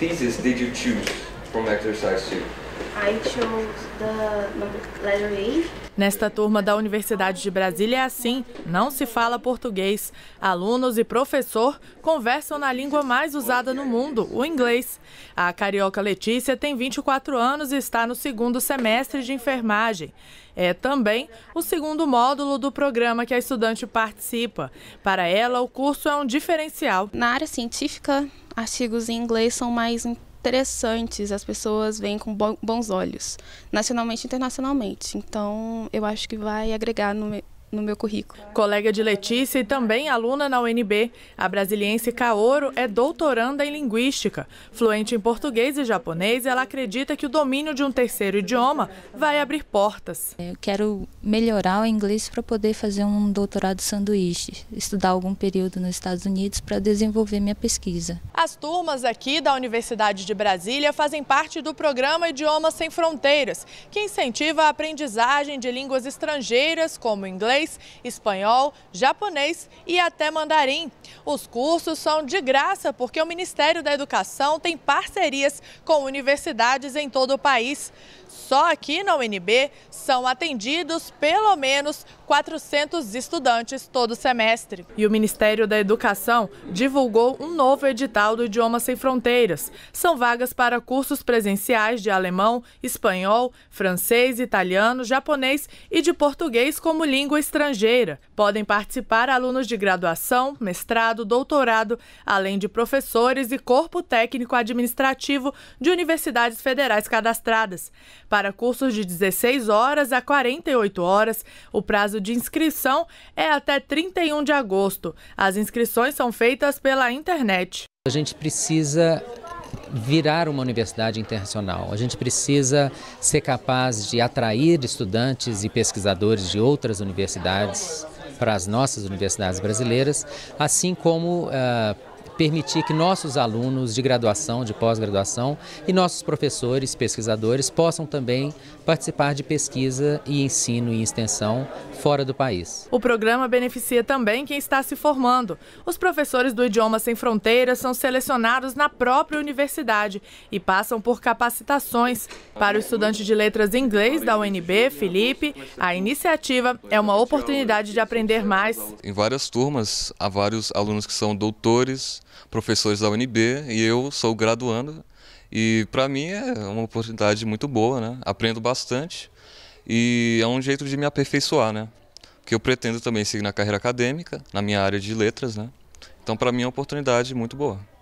thesis did you choose from exercise 2? I chose the letter A. Nesta turma da Universidade de Brasília é assim, não se fala português. Alunos e professor conversam na língua mais usada no mundo, o inglês. A carioca Letícia tem 24 anos e está no segundo semestre de enfermagem. É também o segundo módulo do programa que a estudante participa. Para ela, o curso é um diferencial. Na área científica, artigos em inglês são mais interessantes, as pessoas veem com bons olhos, nacionalmente e internacionalmente. Então, eu acho que vai agregar no, no meu currículo. Colega de Letícia e também aluna na UNB, a brasiliense Kaoro é doutoranda em linguística. Fluente em português e japonês, ela acredita que o domínio de um terceiro idioma vai abrir portas. Eu quero melhorar o inglês para poder fazer um doutorado sanduíche, estudar algum período nos Estados Unidos para desenvolver minha pesquisa. As turmas aqui da Universidade de Brasília fazem parte do programa Idiomas Sem Fronteiras, que incentiva a aprendizagem de línguas estrangeiras como inglês, inglês, espanhol, japonês e até mandarim. Os cursos são de graça porque o Ministério da Educação tem parcerias com universidades em todo o país. Só aqui na UNB são atendidos pelo menos 400 estudantes todo semestre. E o Ministério da Educação divulgou um novo edital do Idioma Sem Fronteiras. São vagas para cursos presenciais de alemão, espanhol, francês, italiano, japonês e de português como línguas estrangeira. Podem participar alunos de graduação, mestrado, doutorado, além de professores e corpo técnico administrativo de universidades federais cadastradas. Para cursos de 16 horas a 48 horas, o prazo de inscrição é até 31 de agosto. As inscrições são feitas pela internet. A gente precisa virar uma universidade internacional. A gente precisa ser capaz de atrair estudantes e pesquisadores de outras universidades para as nossas universidades brasileiras, assim como uh, permitir que nossos alunos de graduação, de pós-graduação e nossos professores, pesquisadores possam também participar de pesquisa e ensino e extensão fora do país. O programa beneficia também quem está se formando. Os professores do Idioma Sem Fronteiras são selecionados na própria universidade e passam por capacitações. Para o estudante de letras inglês da UNB, Felipe, a iniciativa é uma oportunidade de aprender mais. Em várias turmas, há vários alunos que são doutores, professores da UNB e eu sou graduando. E para mim é uma oportunidade muito boa, né? Aprendo bastante e é um jeito de me aperfeiçoar, né? Porque eu pretendo também seguir na carreira acadêmica, na minha área de letras, né? Então para mim é uma oportunidade muito boa.